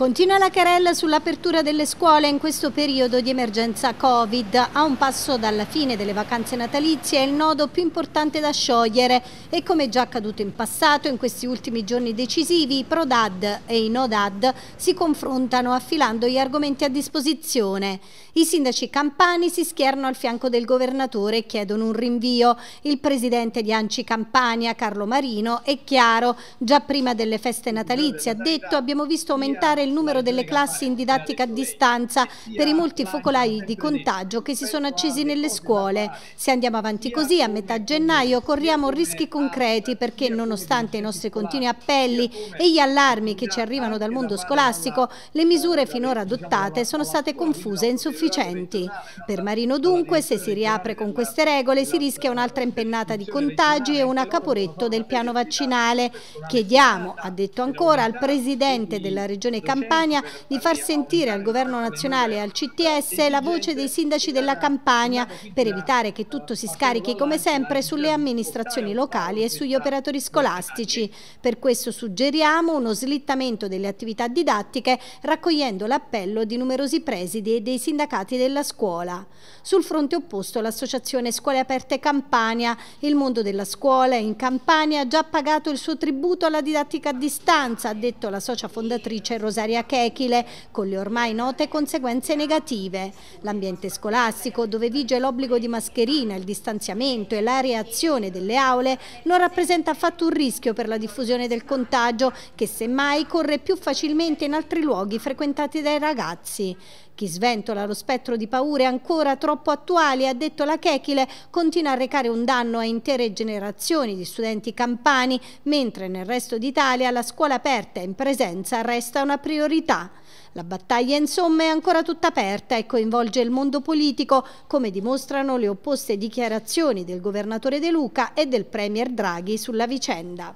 Continua la querella sull'apertura delle scuole in questo periodo di emergenza Covid. A un passo dalla fine delle vacanze natalizie è il nodo più importante da sciogliere e come già accaduto in passato, in questi ultimi giorni decisivi, i ProDAD e i NoDAD si confrontano affilando gli argomenti a disposizione. I sindaci campani si schierano al fianco del governatore e chiedono un rinvio. Il presidente di Anci Campania, Carlo Marino, è chiaro. Già prima delle feste natalizie ha detto abbiamo visto aumentare il il numero delle classi in didattica a distanza per i molti focolai di contagio che si sono accesi nelle scuole. Se andiamo avanti così, a metà gennaio corriamo rischi concreti perché nonostante i nostri continui appelli e gli allarmi che ci arrivano dal mondo scolastico, le misure finora adottate sono state confuse e insufficienti. Per Marino dunque, se si riapre con queste regole, si rischia un'altra impennata di contagi e un caporetto del piano vaccinale. Chiediamo, ha detto ancora, al Presidente della Regione Campania, Campania di far sentire al governo nazionale e al CTS la voce dei sindaci della Campania per evitare che tutto si scarichi come sempre sulle amministrazioni locali e sugli operatori scolastici. Per questo suggeriamo uno slittamento delle attività didattiche raccogliendo l'appello di numerosi presidi e dei sindacati della scuola. Sul fronte opposto l'associazione Scuole Aperte Campania, il mondo della scuola in Campania ha già pagato il suo tributo alla didattica a distanza, ha detto la socia fondatrice Rosaria dell'area Chechile, con le ormai note conseguenze negative. L'ambiente scolastico, dove vige l'obbligo di mascherina, il distanziamento e la reazione delle aule, non rappresenta affatto un rischio per la diffusione del contagio, che semmai corre più facilmente in altri luoghi frequentati dai ragazzi. Chi sventola lo spettro di paure ancora troppo attuali, ha detto la Chechile, continua a recare un danno a intere generazioni di studenti campani, mentre nel resto d'Italia la scuola aperta in presenza resta una prima priorità. La battaglia insomma è ancora tutta aperta e coinvolge il mondo politico, come dimostrano le opposte dichiarazioni del governatore De Luca e del premier Draghi sulla vicenda.